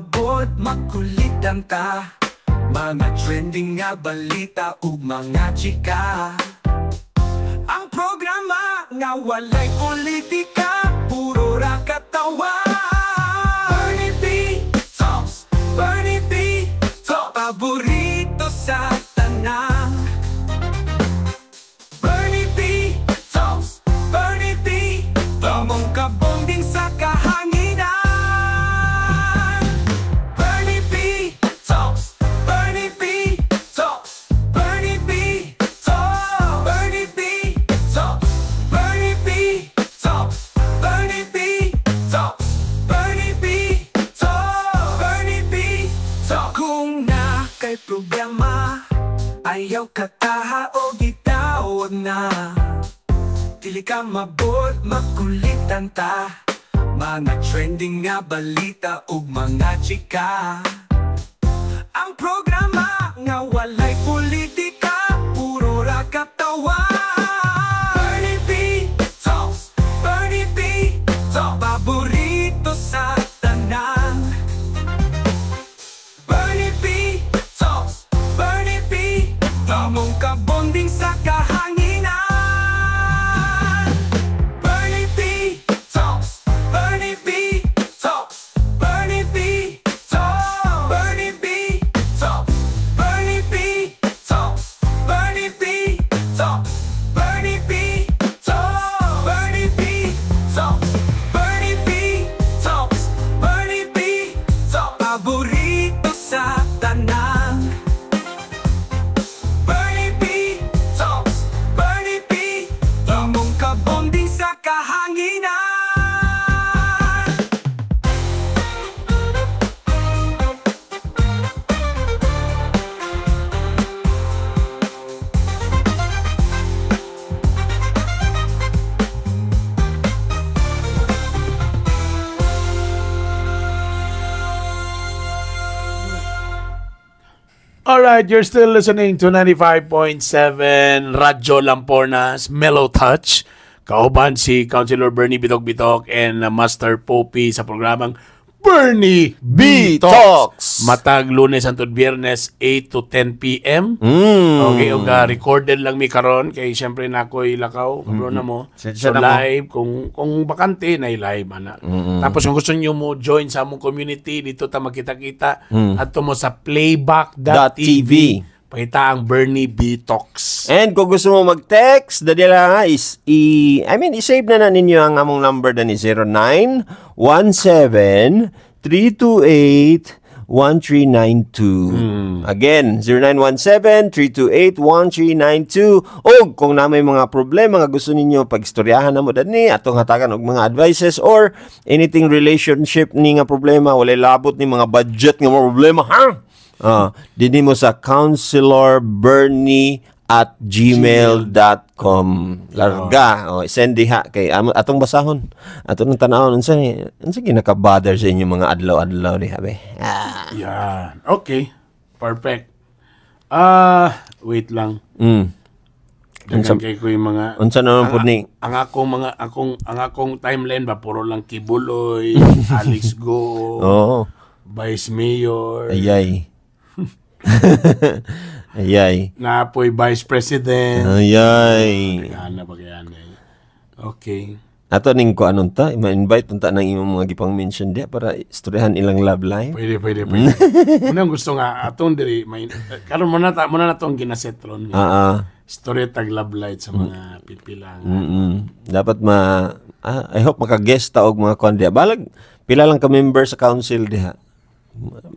Mabot, makulit ang ta Mga trending nga balita ug mga chika Ang programa nga walay politika Puro ra katawa ka mabor, makulitan ta Mga trending nga balita ug mga chika Ang programa nga walay Alright, you're still listening to 95.7 Radyo Lampornas Mellow Touch. Kauban si Councilor Bernie Bitog-Bitog and Master Popi sa programang Bernie B. Talks. Matag lunes hangtod biyernes 8 to 10 p.m. Mm. Okay, og uh, recorded lang mi karon kay syempre na ko ilakaw kabro mm. na mo. So live kung kung bakante na live ana. Mm. Tapos kung gusto niyo mo join sa among community dito ta magkita-kita mm. adto mo sa playback.tv. Pakita ang Bernie B. And kung gusto mo mag-text, dali lang ha, is, i, I mean, isave na na ninyo ang among number na ni 0917-328-1392. Hmm. Again, 0917-328-1392. O kung na may mga problema nga gusto ninyo pagstoryahan na mo dani, atong hatagan og mga advices or anything relationship ni nga problema, walay labot ni mga budget nga mga problema, ha? Huh? Uh, ah, dini mo sa counselorbernie at gmail.com larga ah. oh. send diha kay atong basahon atong tanawon unsa ni? unsa ginakabother sa inyo mga adlaw-adlaw diha be ah. yeah okay perfect ah uh, wait lang mm unsa kay ko yung mga unsa naman pud ni ang akong mga akong ang akong timeline ba puro lang kibuloy Alex Go oh Vice Mayor Ayay Ayay. Na po Vice President. Ayay. Ano ba kaya eh. Okay. Ato ning ko anong ta, ma-invite punta nang imong mga gipang mention dia para istoryahan ilang love life. Pwede, pwede, pwede. Unang gusto nga atong diri may karon mo na ta mo na natong ginasetron. Oo. Uh-uh. Ah, ah. Storya tag love life sa mga pipilang. Mm-mm. Dapat ma ah, I hope maka-guest ta og mga kwan dia. Balag pila lang ka member sa council diha.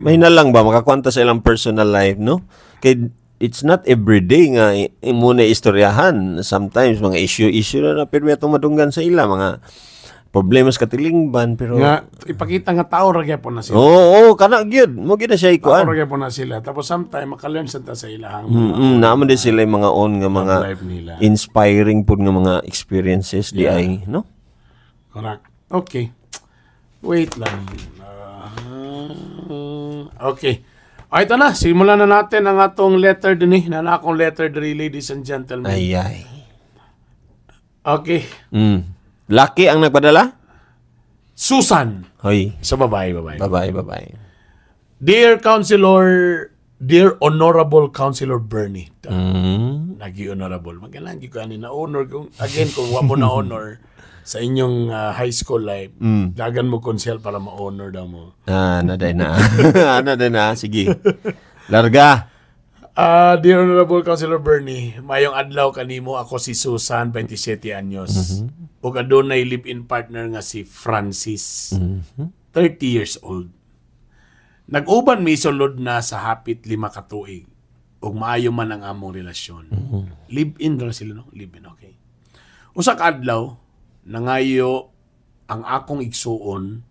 May na lang ba makakwanta sa ilang personal life, no? Kay it's not everyday nga imo na istoryahan. Sometimes mga issue-issue na na pero madunggan sa ila mga problema sa katilingban pero nga ipakita nga tao ra gyapon na sila. Oo, oh, oh, kana gyud. Mo gyud na siya ikuan. Tao ra gyapon na sila. Tapos sometimes maka sa ta sa ilang Mm, -hmm. naman din sila mga own nga mga inspiring pud nga mga experiences yeah. di ay, no? Correct. Okay. Wait lang okay. O, ah, ito na. Simulan na natin ang atong letter din eh. Na akong letter din, ladies and gentlemen. Ay, ay. Okay. Mm. Lucky ang nagpadala? Susan. Hoy. Sa babae, babae. Babae, babae. Dear Councilor, Dear Honorable Councilor Bernie. Mm. Nagi-honorable. Magalang, yung kanin na honor. Again, kung wamo na honor sa inyong uh, high school life, mm. dagan mo konsyal para ma-honor daw mo. Ah, na ano din na. na ano din na. Ah. Sige. Larga. Uh, dear Honorable Councilor Bernie, mayong adlaw kanimo ako si Susan, 27 anyos. Mm-hmm. Ug adunay live-in partner nga si Francis, mm-hmm. 30 years old. Nag-uban mi sulod na sa hapit lima ka tuig. Ug maayo man ang among relasyon. Mm-hmm. Live-in ra sila no? Live-in, okay. Usak adlaw, nangayo ang akong igsuon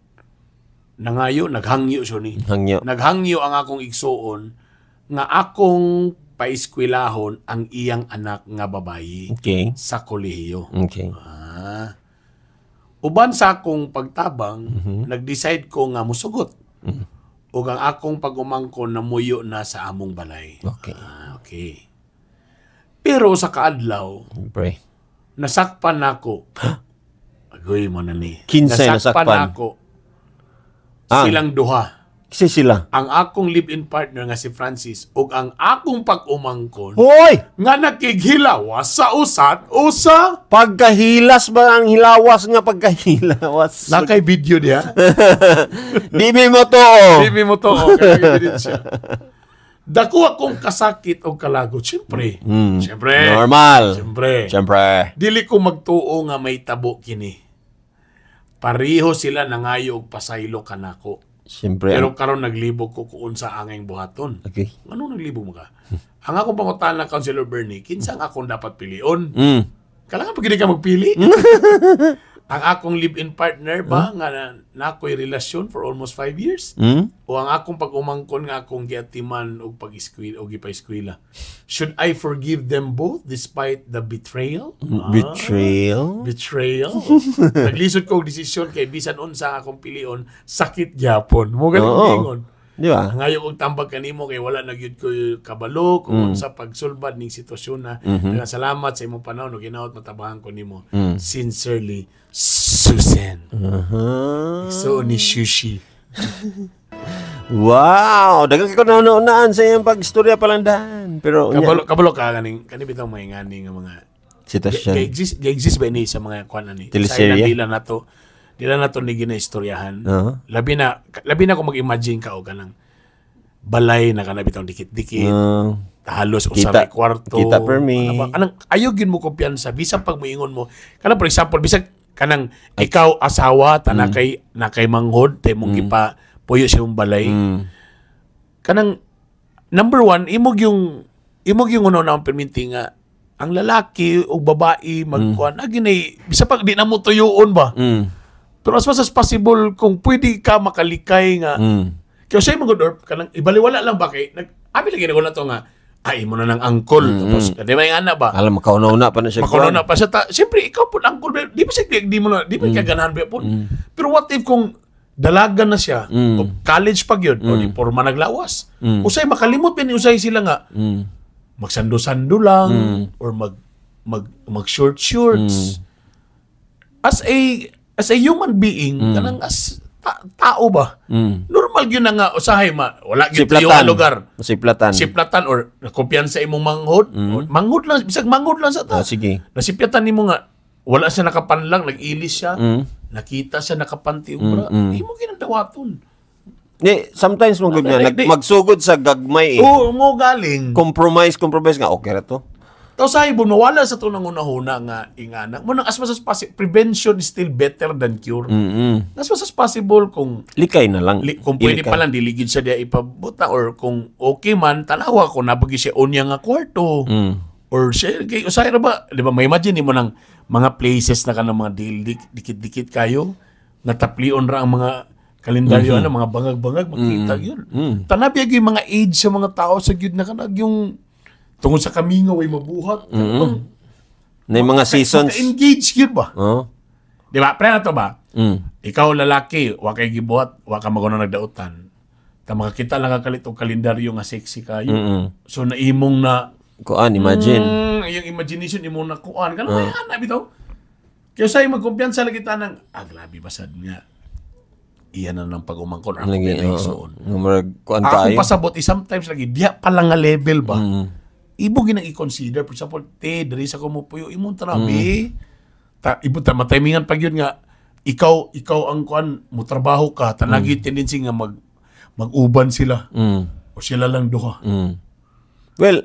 nangayo naghangyo siya ni hangyo naghangyo ang akong igsuon nga akong paiskwelahon ang iyang anak nga babayi okay. sa kolehiyo okay ah. uban sa akong pagtabang mm-hmm. nagdecide ko nga musugot mm-hmm. ug ang akong pagumangkon na muyo na sa among balay okay ah, okay pero sa kaadlaw pray nasakpan nako Agoy mo na ni. Kinsay nasakpan. nasakpan. ako. Ah. Silang duha. Kasi sila. Ang akong live-in partner nga si Francis ug ang akong pag-umangkon Hoy! nga nakighilawas sa usat usa. sa Pagkahilas ba ang hilawas nga pagkahilawas? Nakay video niya. Di mi mo to. oh. Bibi mo to. Oh. Dako akong kasakit o kalagot. Siyempre. Hmm. Siyempre. Normal. Siyempre. Siyempre. Dili ko magtuo nga may tabo kini. Pariho sila nangayog pasaylo kanako. Siyempre. Pero karon naglibog ko kung sa angay buhaton. Okay. Ano naglibog mo ka? ang akong pangutan ng Councilor Bernie, kinsang akong dapat pilion. Mm. Kailangan pag hindi ka magpili. ang akong live-in partner ba mm? nga na, na relasyon for almost five years mm? o ang akong pag-umangkon nga akong giatiman og pag-eskwela o gipa-eskwela should I forgive them both despite the betrayal hmm, ah, betrayal betrayal naglisod ko og desisyon kay bisan unsa akong pilion sakit gyapon mo ganun oh, Di ba? Ngayon kung tambag kanimo kay wala nagyud ko kabalo kung mm. sa pagsulbad ning sitwasyon na mm-hmm. salamat sa imong panahon ug ginaot matabahan ko nimo mm. sincerely Susan. Uh-huh. So ni Sushi. wow, dagan ko na unaan sa iyang lang palandahan. Pero kabalo kabalo ka kaning kani bitaw maingani nga mga sitwasyon. Gi-exist gi-exist ba ni sa mga kuan ani? Sa dila nato. Dila nato ni ginaistoryahan. Uh-huh. Labi na labi na ko mag-imagine ka og kanang balay na kanabitang dikit-dikit. Uh, uh-huh. halos usa may kwarto. Kita per me. Anang, anang ayog yun mo kumpiyansa. Bisan pag moingon mo. Kanang for example, bisan kanang At, ikaw asawa tanakay mm. kay na manghod tay mong mm. gipa puyo sa imong balay mm. kanang number one imog yung imog yung uno na perminti nga ang lalaki o babae magkuan mm. aginay bisa pag di na mo tuyoon ba mm. pero as much as possible kung pwede ka makalikay nga mm. kaya siya mag kanang ibaliwala lang ba kay nag abi lagi na ko na to nga ay mo na ng angkol. Mm-hmm. Tapos, di ba yung anak ba? Alam, makauna-una pa na siya. Makauna-una pa siya. Siyempre, ikaw po, angkol. Di ba siya, di mo na, di ba mm-hmm. kaganahan ba po? mm Pero what if kung dalaga na siya, mm. o college pa yun, mm. o di mm. porma naglawas. Mm. Usay, makalimot pa Usay sila nga. Mm. Magsando-sando lang, mm. or mag, mag, mag short shorts. Mm. As a, as a human being, mm. kanang as, ta- tao ba? Mm. Normal yun na nga usahay ma wala gyud tiyo ang lugar. Siplatan. Siplatan or kumpiyansa imong manghod. Mm. Manghod lang bisag manghod lang sa ta. Oh, sige. Nasiplatan nimo nga wala siya nakapanlang, nag-ilis siya. Mm. Nakita siya nakapanti ubra. Mm, mm. Imo ginandawaton. Ni sometimes mo gud nag magsugod sa gagmay. Eh. Oo, mo galing. Compromise, compromise nga okay ra to. Tao sa ibon, mawala sa tunang una-una nga ingana. Muna, as much as possible, prevention is still better than cure. Mm-hmm. As much as possible, kung... Likay na lang. Li, kung pwede pa lang, diligid sa diya ipabuta. Or kung okay man, tanawa ko, napagi siya onya nga kwarto. Mm. Or siya, kay, usay ba? Di ba, may imagine mo ng mga places na ka ng mga dikit-dikit kayo, nataplion ra ang mga kalendaryo mm-hmm. ano, mga bangag-bangag, makita mm-hmm. yun. Mm-hmm. Tanabi yung mga age sa mga tao sa gud na kanag yung tungkol sa kamingaw ay mabuhat. Mm-hmm. Na yung mga seasons. engage yun ba? Oh. Di ba? Pre na to ba? Mm. Ikaw lalaki, wa kay gibuhat, wa ka magunang nagdautan. Ta makakita lang kakalit og kalendaryo nga sexy kayo. Mm-hmm. So naimong na kuan imagine. Mm, yung imagination imong na kuan kana uh. Ah. ana bitaw. Kaya sa magkumpiyansa lagi tanang ah grabe basad nga. Iyan na ng pagumangkon Ang lagi, oh, so, murag kuan kayo. Ako pasabot eh, sometimes lagi diha pa lang nga level ba. Mm ibo ginang i-consider for example te diri sa puyo imong trabi mm. ta ibo ta matimingan pag yun nga ikaw ikaw ang kuan mo trabaho ka tanagi mm. tendency nga mag mag-uban sila mm. o sila lang duha mm. well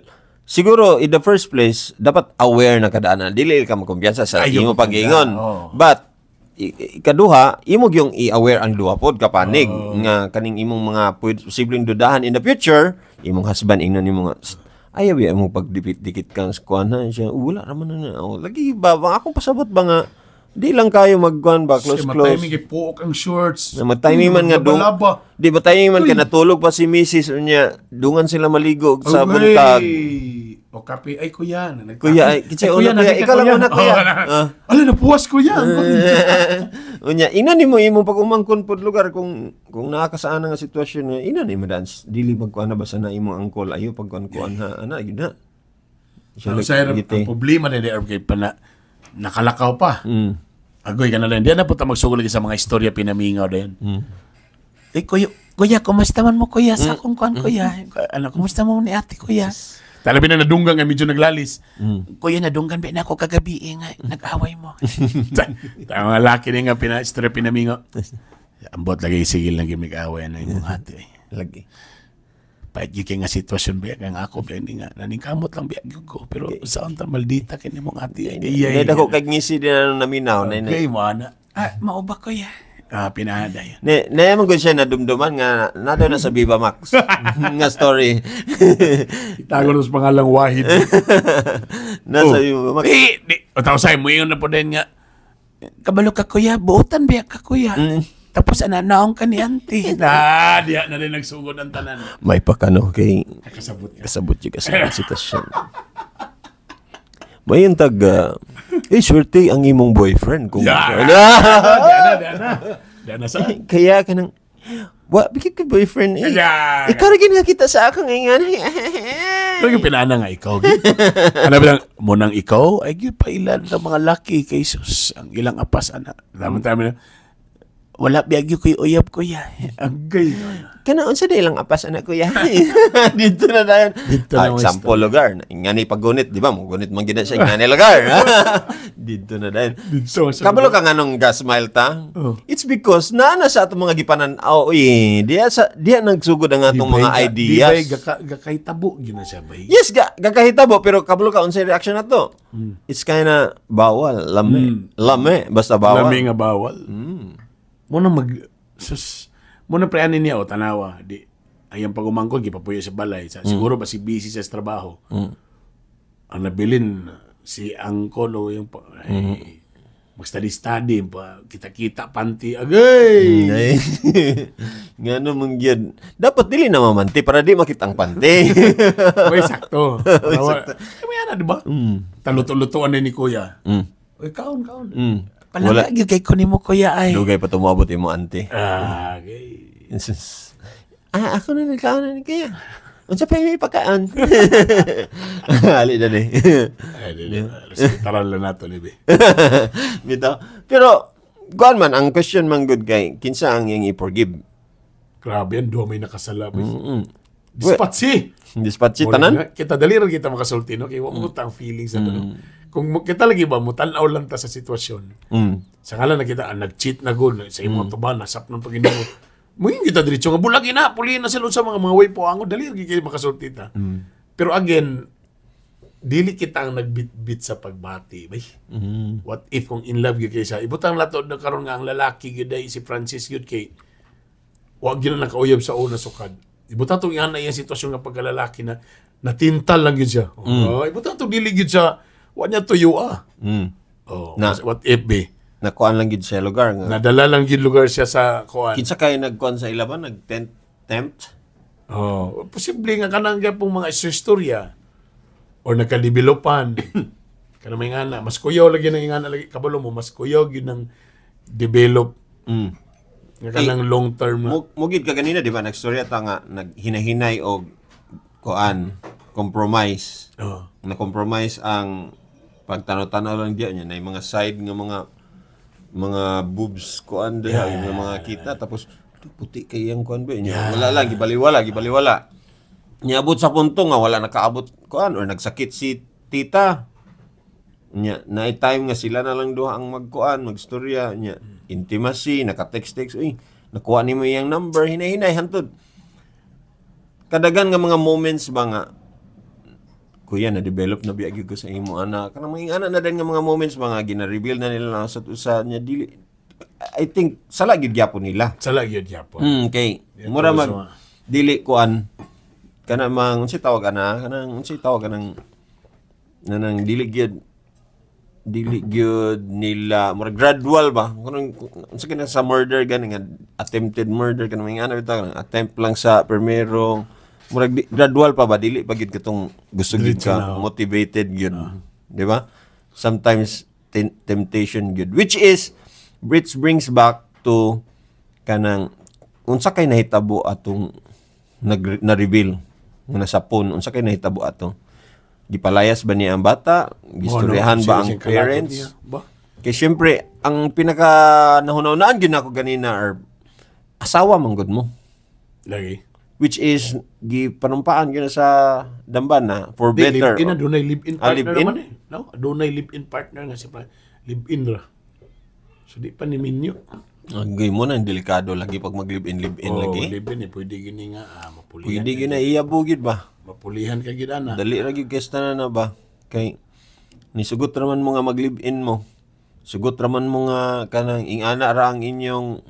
Siguro, in the first place, dapat aware na kadaanan. Dili ka magkumpiyansa sa Ayaw, imo pag-iingon. Oh. But, ikaduha, imog yung i-aware ang duha pod kapanig oh. nga kaning imong mga posibleng dudahan in the future, imong husband ingnon imong ayaw ya mo pagdikit-dikit kang skuanan siya. Wala naman na na. Oh, lagi ba, ba akong pasabot ba nga? Di lang kayo mag magkuan ba close Siya, close. Matiming ipuok ang shorts. Na matiming man nga dong. Di ba timing man Uy. ka natulog pa si Mrs. niya. Dungan sila maligo og sabon tag o kape, ay kuya, na nagkape. Kuya, ay, kitse ay, kuya, kuya, eh, ikaw lang na kuya. Oh, na, uh. Ala, napuwas kuya. Unya, ina ni mo imo pag umangkon pod lugar kung kung nakakasaan nga sitwasyon niya, ina ni mo dan dili magkuan na ba sana imo angkol ayo pag kuan ha ana yun na. Siya so, ano, sir, ang problema er, na Derb kay pana nakalakaw pa. Mm. Agoy ka na lang. Di na po ta magsugol sa mga istorya pinamingaw din. Mm. Eh, kuya, kuya, kumusta man mo kuya sa mm. akong kuan mm. kuya? Ano, kumusta mo ni ate kuya? Yes. Talabi na nadunggang, medyo naglalis. Mm. Kuya, nadunggan ba na ako kagabi eh, nga, nag-away mo. Tama laki na nga pina-strip pinamingo. Ambot lagi sigil na gimig-away na imong ate. Lagi. Pahit yung nga sitwasyon ba, kaya ako ba, hindi nga, naningkamot lang ba, ko, pero saan ta maldita kini mong ate. Iya, iya. ako kag ngisi din na naminaw. Okay, oh, mana. Ah, maubak ko ya. Ah, pinahaday. Ne, naman ko siya nadumduman nga nado na sa Viva Max nga story. Itago nos pangalang Wahid. na sa oh. Viva Max. Di, di. O tao sa mo yun na po din nga. Kabalo ka kuya, buotan biya ka kuya. Mm. Tapos ananaong ka ni auntie. na, diya na rin nagsugod ang tanan. May pakano kay... Kasabot. Kasabot yung kasabot sitwasyon. May yung tag... Uh, eh, swerte ang imong boyfriend. Kung yeah. Dana, Diana, dana. Dana sa. Eh, kaya ka nang, wa, bigit ka boyfriend eh. Yeah. Ikaw rin eh, nga kita sa akong ingan. Pero yung pinana nga ikaw. ano ba mo nang ikaw, ay yun pa ilan ng mga lucky cases. Ang ilang apas, anak. Dami-dami na wala biyagyo ko'y uyab, kuya. Ang gay. Kanaon sa day lang apas, anak, kuya. Dito na tayo. Dito na. Ah, lugar. Nga ni pagunit, di ba? gunit man gina siya. Nga ni lugar. Dito na dahil. Dito sa Kabalo ka nga nung gasmile ta. Oh. It's because na na sa atong mga gipanan. Oh, eh. Diya, sa, diya nagsugod ang atong mga ideas. Di ba, gakahitabo gina siya bay. Yes, ga, gakahitabo. Pero kabalo ka, unsay reaction na to. Mm. It's kinda bawal. Lame. Mm. Lame. Basta bawal. Lame nga bawal. Mm muna mag sus, mo nang preanin niya o tanawa di ayang pagumangkod gipapuyo sa balay sa, mm. siguro ba si busy sa trabaho mm. ang nabilin si angkol o yung ay, mm -hmm. magstudy-study pa kita-kita panti agay ngano mong gyud dapat dili na mamanti para di makitang panti Uy, sakto Uy, sakto kaya na di ba mm. taluto ni kuya mm. Uy, kaon kaon mm Palangga gyud kay kunimo kuya ay. Lugay pa tumuabot imo ante. Ah, okay. Ah, ako na nagkaon na kaya. Unsa pa may pagkaon? Ali na ni. Respetaralo na nato ni Bi. Mito. Pero Gwan man ang question man good guy, kinsa ang yang i-forgive. Grabe, ang dua may nakasala. Mm-hmm. Dispatsi! Dispatchita nan? Kita daliran kita makasulti, no? Kaya wag mm. mo tang feelings na mm. no? Kung kita lagi ba, mo mutanaw lang ta sa sitwasyon. Mm. Sa kala na kita, ah, nag-cheat na gol, sa imo mm. ba, nasap ng Panginoon. Mungin kita diretso nga, bulagi na, pulihin na sila sa mga mga way po, ang ah, daliran kita makasulti ta. Mm. Pero again, dili kita ang nagbitbit sa pagbati. Bay. Mm-hmm. What if kung in love gyud kay siya? Ibutang lato na karon nga ang lalaki gyud si Francis gyud kay wa gyud na nakauyob sa una sukad. Ibuta tong iyan na iyang sitwasyon nga pagkalalaki na natintal lang yun siya. Mm. Uh, oh, ibuta tong dili yun siya, wa niya you ah. Mm. Oh, na, what if be? Nakuan lang yun siya lugar. Nga. Nadala lang yun lugar siya sa kuan. Kinsa kayo nagkuan sa ilaban? Nag-tempt? Tempt? Oh, posible nga kanang pong mga istorya or nakalibilopan. kana may ngana, mas kuyaw lagi nang ingana lagi kabalo mo, mas kuyaw gyud nang develop mm. Nga lang long term na. Mugid ka kanina, di ba? Nag-story ata nga, naghinahinay o kuan, compromise. Oh. Na-compromise ang pagtanaw-tanaw lang diyan niya, na mga side nga mga mga boobs kuan diha, yeah. nga mga kita tapos puti kay yang kuan ba niya. Yeah. Wala lang gibaliwala, gibaliwala. Niabot sa punto nga wala nakaabot kuan or nagsakit si tita nya na time nga sila na lang duha ang magkuan magstorya nya intimacy naka-text text uy nakuha ni mo iyang number hinay-hinay hantud kadagan nga mga moments ba nga kuya na develop na biya ko sa imo anak kanang mga anak na din nga mga moments ba nga gina-reveal na nila na sa usa nya dili I think sala gyud gyapon nila sala gyud gyapon mm, okay mura mag dili kuan kana mang unsay tawag ana kanang unsay tawag kanang nanang dili gyud dili gyud nila murag gradual ba kuno unsa kini sa murder gani nga attempted murder kanang mga ano bitaw attempt lang sa primero murag di, gradual pa ba dili pa gyud katong gusto gyud ka motivated gyud uh. di ba sometimes ten- temptation gyud which is which brings back to kanang unsa kay nahitabo atong nag na-reveal nga sa phone unsa kay nahitabo atong Gipalayas ba niya ang bata? Gistoryahan ba ang parents? kay syempre, ang pinaka nahunaunaan yun ako ganina or asawa gud mo. Lagi. Which is, gi panumpaan yun sa damban na for Di, better. Live-in na, doon live-in ah, partner ah, live in? No? Doon ay live-in partner nga si Live-in ra. So di pa ni Minyo. Ang ah, gay mo na, delikado lagi pag mag-live-in, live-in oh, lagi. oh live-in eh, pwede gini nga, ah, mapulihan. Pwede eh. gini, iya bugid ba? mapulihan ka gid ana. Dali ra gyud kaysa na ba kay nisugot raman mo nga mag-live-in mo. Sugot raman mo nga kanang ingana ra ang inyong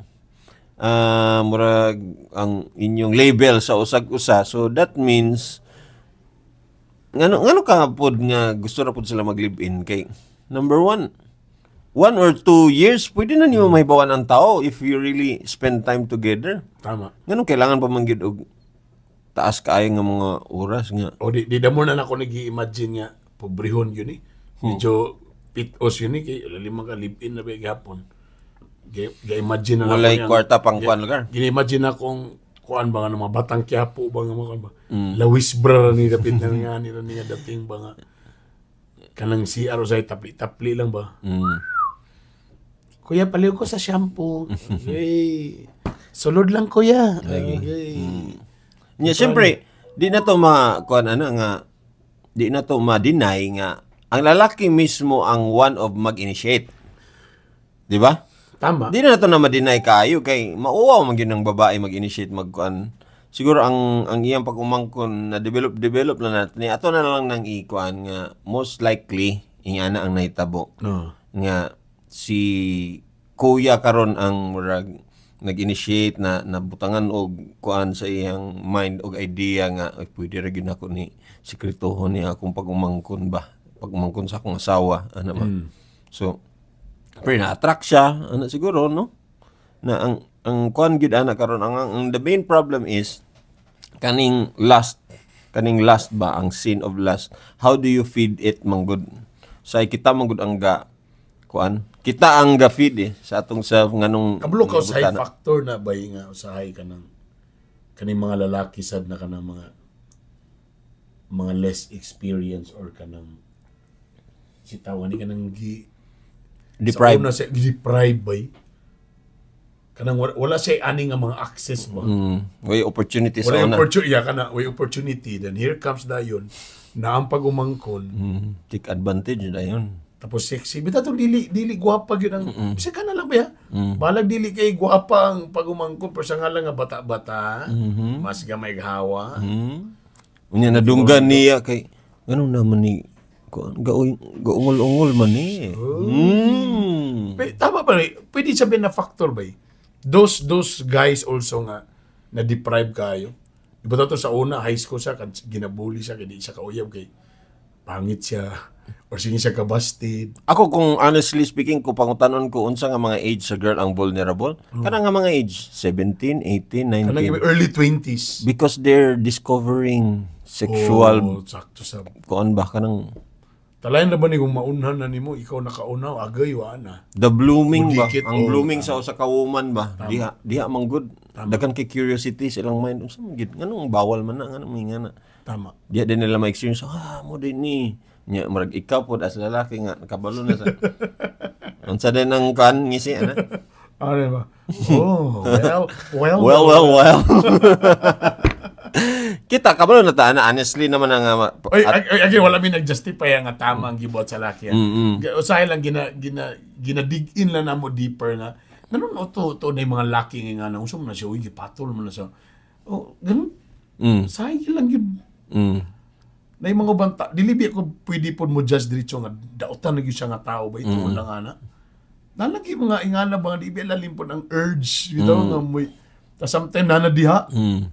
uh, murag ang inyong label sa usag usa. So that means ngano ngano ka pod nga gusto ra pod sila mag-live-in kay number one, one or two years, pwede na niyo hmm. mahibawan ang tao if you really spend time together. Tama. Ganun, kailangan pa manggid og taas kaayo nga mga oras nga. O di, di damo na ako nag-imagine nga pobrihon yun eh. Hmm. Medyo hmm. pitos yun eh. Kay lima ka live na ba hapon. Ga-imagine na Walay ako. Walay kwarta pang kuan lugar. Gina-imagine akong kuan ba nga ng mga batang kiyapo ba nga mga ba. Mm. Lawis bra ni dapit na nga ni ni dating ba nga. Kanang si aro tapli-tapli lang ba. Mm. Kuya paliw ko sa shampoo. hey. Sulod lang kuya. Ay, ay. Mm. Yeah, syempre, di na to ma kuan ano nga di na to ma-deny nga ang lalaki mismo ang one of mag-initiate. Di ba? Tama. Di na to na ma-deny kayo kay mauwaw man gyud ng babae mag-initiate mag kuan. Siguro ang ang iyang pag-umangkon na develop develop na natin. Eh, ato na lang nang ikuan nga most likely na ang nahitabo. No. Nga si kuya karon ang murag nag-initiate na nabutangan og kuan sa iyang mind og idea nga ay, pwede ra gyud nako ni sekretuhon ni akong pagumangkon ba pagumangkon sa akong asawa ana ba mm. so pre na attract siya ana siguro no na ang ang kuan gyud ana ah, karon ang, ang the main problem is kaning last kaning last ba ang sin of lust how do you feed it manggod sa kita manggod ang ga kuan kita ang gafid eh sa atong sa nganong kablo ka sa high factor na bay nga high ka nang kaning mga lalaki sad na kanang mga mga less experience or kanang sitaw tawon ni kanang gi deprived na siya deprived bay kanang wala, wala siya ani nga mga access ba mm, way opportunity wala sa opportunity yeah, kana way opportunity then here comes dayon na ang pagumangkon mm, take advantage dayon tapos sexy. Bita to dili dili guwapa gyud ang mm-hmm. -mm. na lang ba? Mm. Balag dili kay guwapa ang pagumangkon pero nga lang nga bata-bata, mm-hmm. mas gamay gawa Mm-hmm. Unya nadunggan niya kay ano naman ni gaungol-ungol man ni. Eh. Oh. Mm. P tama ba? Eh? Pwede sabihin na factor ba? Eh? Those those guys also nga na deprive kayo. Iba to sa una high school sa kan ginabuli sa kay di sa kauyab kay pangit siya or sige siya kabastid. Ako kung honestly speaking, kung pangutanon ko unsa nga mga age sa girl ang vulnerable, hmm. kanang nga mga age 17, 18, 19. Kanang early 20s. Because they're discovering sexual oh, sakto sa kuan ba kanang Talayan na ba ni kung maunhan na nimo ikaw nakauna agay wa na. The blooming Udikit, ba? Ang oh, blooming tama. sa usa ka woman ba? Tama. Diha diha man good. Dagan kay curiosity silang mind unsa man nganong bawal man na nganong ingana. Tama. Diya din nila ma-experience, ah, mo din ni. Nya, marag ikaw po, as lalaki nga, nakabalo na sa... Unsa din ang kan ngisi, ana? Ano ba? Oh, well, well, well, well, well. Kita kabalo na ta na honestly naman ang uh, Oy, at, ay, ay, wala mi nagjustify ang tamang ang gibuhat sa laki. Mm-hmm. Usahay lang gina gina ginadig in lang mo deeper na ganun o to to na mga laki nga nga na usum na siya uy gipatol mo na sa oh ganun Mm. Sayang lang yun Mm. Na yung mga banta, dilibi ako pwede po mo judge diretso nga daotan na siya nga tao ba ito mm. lang na. Nalagi mga ingana ba di ba lalim po ng urge you know, mm. nga mo ta sometimes nana diha. Mm.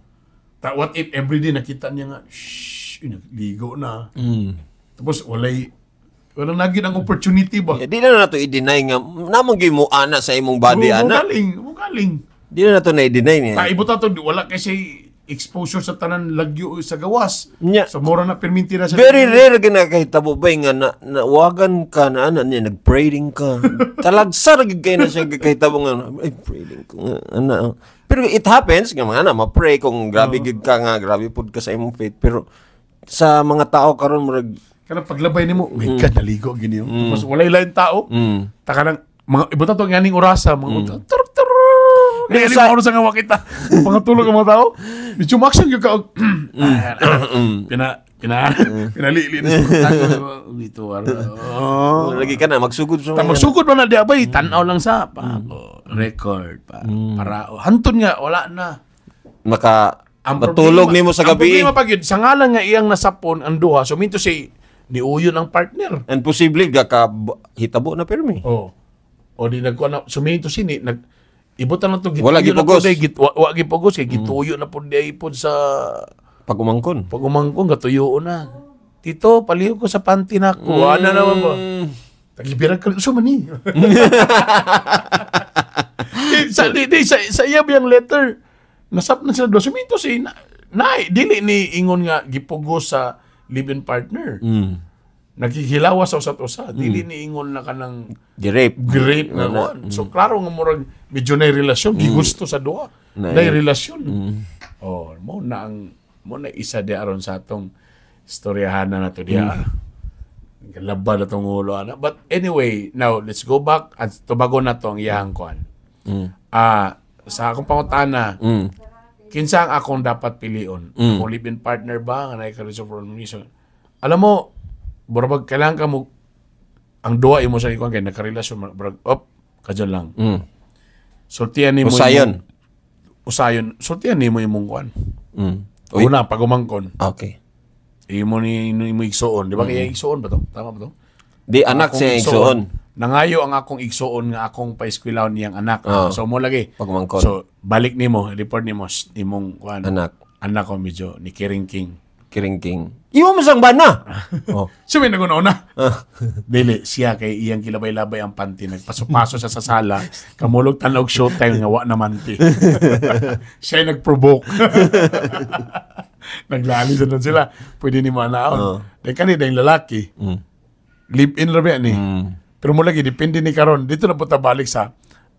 Ta what if every day nakita niya nga shh ligo na. Mm. Tapos walay wala naging ang opportunity ba? Yeah, di na nato i-deny nga. Namang mo ana sa imong body, ana. Mo galing, mo Di na na na i-deny niya. Ta, ibuta to, wala kasi exposure sa tanan lagyo sa gawas. Yeah. So mura na permintira sa Very rare ginakita mo ba nga na, nawagan ka na ana niya nagpraying ka. Talagsa ra kay na siya gakita mo nga ay praying ko nga ana. Pero it happens nga mga ano, na ma-pray kung grabe gid ka nga grabe pud ka sa imong faith pero sa mga tao karon murag kana paglabay nimo may mm. kanaligo gini Mm. Mas walay lain tao. Mm. Taka nang mga ibuta to nganing orasa mga mm. Tar, kaya sa... Ano sa nga kita. Pangatulog ang mga tao. Medyo maksang yung kaog. Mm. Pina, pina, pinalili na sa Dito, ano. Lagi ka na, magsugod. Sa magsugod pa na, di abay. Mm. Tanaw lang sa, pa. Mm. Record, pa. Para, hantun nga, wala na. Maka, ang matulog nimo sa gabi. Ang problema pag yun, sa ngalan nga iyang nasapon ang duha, so minto si Uyon ang partner. And posible gaka hitabo na pirmi. Oh. O di nagkuha na, so minto sini, nag, Ibutan na itong gituyo Wala gipugos. na eh, git, wa, wa gipugos. Kaya eh, mm. gituyo mm. na pud di ipod sa... pagumangkon pagumangkon gatuyo na. Tito, paliw ko sa panty na ko. Mm. Ano naman po? Mm. tagibira ka so mani. sa, di, di, sa, sa iya biyang letter, nasap na sila doon. Suminto si na, na dili ni ingon nga gipugos sa live-in partner. Mm nakikilawas sa usat-usa mm. dili niingon na kanang grape grape na mm. so klaro nga murag medyo na relasyon mm. gigusto sa duha nay, relasyon mm. oh mo na ang mo na isa di aron sa atong storyahan na nato dia mm. laba na tong ulo ana but anyway now let's go back at tubago na tong iyang kuan mm. ah sa akong pangutana mm. kinsa ang akong dapat pilion mm. akong partner ba nga nay ka from Alam mo, Murabag, kailangan ka mo, ang duwa mo sa ikaw, kay nakarelasyon, murabag, op, kadyan lang. Mm. Sultian ni mo. Usayon. Yung, usayon. Sultian ni mo yung mong kuan. Mm. Una, pag umangkon. Ah, okay. Imo ni imo igsoon, di ba? Mm. Kaya igsoon ba to? Tama ba to? Di anak siya igsoon. Nangayo ang akong igsoon nga akong paeskwelaw niyang anak. Oh. So mo lagi. Pagmangkon. So balik nimo, report nimo imong kuan. Anak. Anak ko medyo ni Kiring King kiringking. Iwa mo sang bana. oh. Siya may nagunaw na. Ah. Dili, siya kay iyang kilabay-labay ang panty. Nagpaso-paso siya sa sala. Kamulog tanog showtime nga wa na manti. siya nag-provoke. Naglali sa sila. Pwede ni naon. Oh. Dahil kanina yung lalaki. Mm. Live-in rabi ni. Eh. Mm. Pero mula depende ni Karon. Dito na po balik sa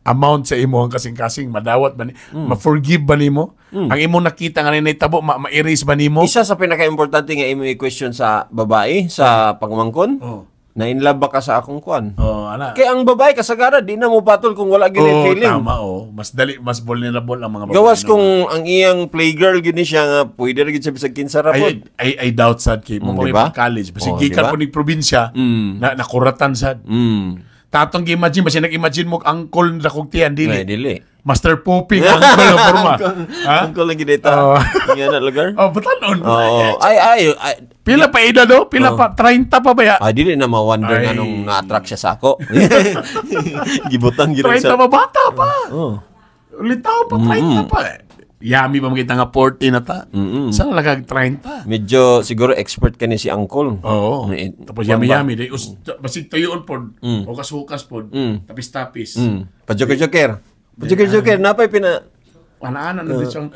amount sa imo ang kasing-kasing madawat ba ni mm. ma-forgive ba nimo mm. ang imo nakita nga ni tabo ma- ma-erase ba nimo isa sa pinaka-importante nga imo question sa babae sa ah. pagmangkon oh. na in love ba ka sa akong kwan oh ana kay ang babae kasagara di na mo batol kung wala gyud oh, feeling tama oh mas dali mas vulnerable ang mga babae gawas kung ang iyang playgirl gini siya nga pwede ra gyud sa bisag kinsa ra pod I, I, doubt sad kay mo mm, diba? college basi oh, gikan diba? po ni probinsya mm. na nakuratan sad mm Tatong gi-imagine ba siya nag-imagine mo ang uncle na kog tiyan dili. Ay, dili. Master Pooping angkol na forma. ha? Angkol ang gidita. Oh. Nga na lugar. Oh, butanon. Oh, ay, ay, ay, Pila pa ida do? Oh? Pila oh. pa 30 pa ba ya? Ah, dili na ma-wonder nga nung na-attract siya sa ako. Gibutang gid sa. 30 pa bata pa. Oh. oh. Litaw pa 30 mm. pa. Eh. Yami ba magkita nga 40 na ta? Mm-mm. Saan nalagag 30? Medyo siguro expert ka ni si Uncle. Oo. May, Tapos yami-yami. Yami, mm. basi tuyoon po. Mm. Hukas-hukas po. Mm. Tapis-tapis. Mm. Pajoker-joker. Pajoker-joker. Ah. Napay pina... Anaanan na uh, siyang...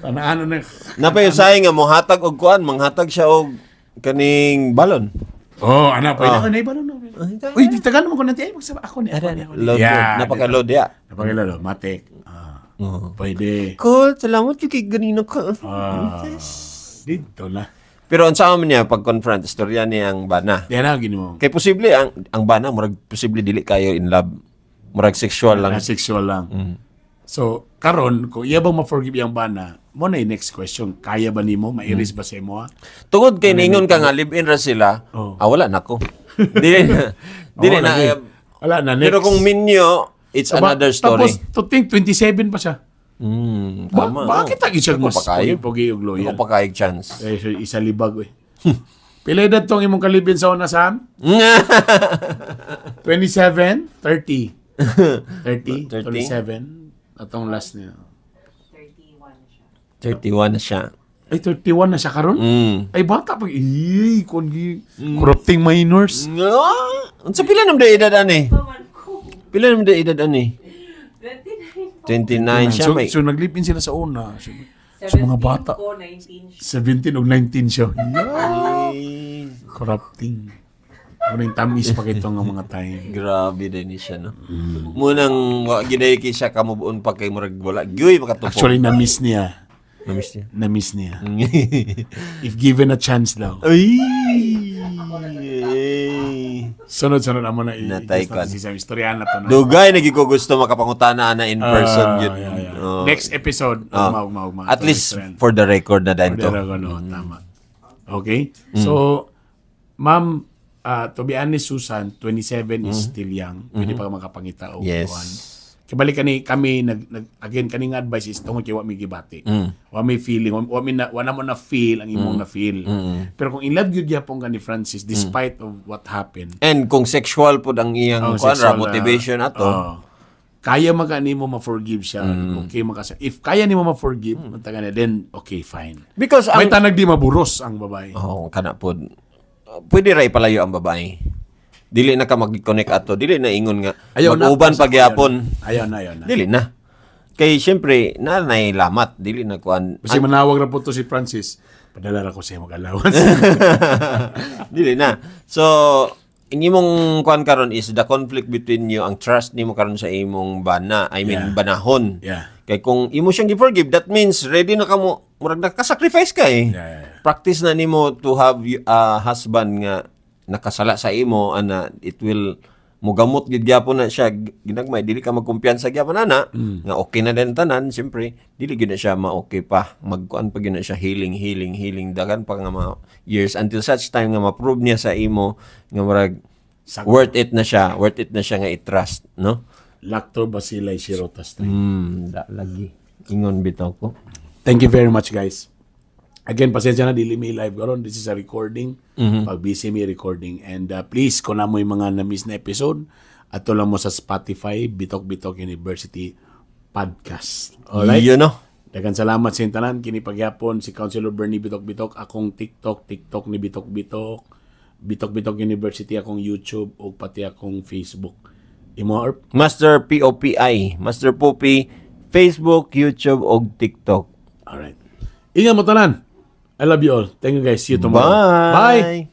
Anaanan na... Napay usay nga mohatag og kuan. Manghatag siya og kaning balon. Oh, anak pa. Oh. Ano balon? Ah, Uy, di tagal mo ko nanti. ay ni. Ako ni. Napaka-load ya. Napaka-load. Matik. Mm. Pwede. Cool, salamat yung kay Ganino ka. Ah, dito na. Pero ang sama niya pag confront istorya niya ang bana. Yan na ginimo. Kay posible ang ang bana murag posible dili kayo in love. Murag sexual lang. Sexual lang. Mm. So karon ko iya bang ma-forgive yang bana? Mo na next question, kaya ba nimo mairis mm. ba sa imo? Ah? Tungod kay ningon ka nga live in ra sila, oh. ah, wala na ko. dili na. Dili na. Wala na eh. next. Pero kung minyo It's Aba, another story. Tapos, to think, 27 pa siya. Mm, tama. bakit agi siya mas pogi og loyal? Ako pakayag chance. Eh, isa libag eh. Pilay na tong imong kalibin sa una, Sam? 27, 30. 30, 30? 37. Atong last niya. 31 na siya. Ay, 31 na siya karon? Mm. Ay, bata pag, iyay, kung mm. corrupting minors. Ang sa pila ng edad, ano Pila naman na edad ano eh? 29 siya. So, may... so naglipin sila sa una. So, sa mga bata. Ko, 19 17 o 19 siya. Yeah. Corrupting. Ano yung tamis pa kito ng mga time. Grabe din siya, no? Mm. Munang, ginayi kay siya, kamubuon pa kay Murag wala. Gyoy, makatupo. Actually, na-miss niya. Na-miss niya? Na-miss niya. If given a chance daw. Ay! Sunod-sunod naman na i-natay ka. Sa istorya na to. Dugay, naging ko gusto makapangutana na in person uh, yun. Yeah, yeah. Oh. Next episode, uh, ah. ugma, ugma, ugma, At least friend. for the record na din to. Record, mm. tama. Okay? Mm. So, ma'am, uh, to be honest, Susan, 27 mm. is still young. Mm-hmm. Pwede mm-hmm. pa makapangita o yes. One kibalik kani kami nag, nag again kani nga advice is tungod kay wa mi gibati. Mm. Wa mi feeling, wa, wa mi na, wa na mo na feel ang imong mm. na feel. mm Pero kung in love gyud gyapon kani Francis mm. despite mm. of what happened. And kung sexual pod ang iyang oh, kuan ra motivation ah, ato. Uh, kaya maka nimo ma-forgive siya. Mm. Okay maka If kaya nimo ma-forgive, mm. na, then okay fine. Because ang, may tanag di maburos ang babae. Oh, kana pod. Pwede ra palayo ang babae dili na ka mag-connect ato dili na ingon nga ayaw uban pagyapon ayon ayon dili na kay syempre na nailamat dili na kuan kasi manawag ra po to si Francis padala ra ko sa imong allowance dili na so inyong kuan karon is the conflict between you ang trust nimo karon sa imong bana I mean yeah. banahon yeah. kay kung imo siyang forgive that means ready na kamo murag na ka eh yeah, yeah, yeah. practice na nimo to have a uh, husband nga nakasala sa imo ana it will mugamot gid gyapon na siya ginagmay dili ka magkumpiyansa gyapon ana mm. nga okay na din tanan siyempre dili gid na siya ma okay pa magkuan pa gid na siya healing healing healing dagan pa nga mga years until such time nga ma-prove niya sa imo nga murag Sagot. worth it na siya worth it na siya nga i-trust no Lactobacilli sirota strain mm da lagi ingon bitaw ko thank you very much guys Again, pasensya na, dili may live karon This is a recording. Mm-hmm. Pag busy may recording. And uh, please, kung na mga na-miss na episode, ato lang mo sa Spotify, Bitok Bitok University Podcast. Alright? Yun no? Dagan salamat sa tanan kini si Councilor Bernie Bitok Bitok akong TikTok TikTok ni Bitok Bitok Bitok Bitok University akong YouTube ug pati akong Facebook. Imo or Master POPI, Master Poopy. Facebook, YouTube ug TikTok. All right. Ingat mo tanan. I love you all. Thank you guys. See you tomorrow. Bye. Bye.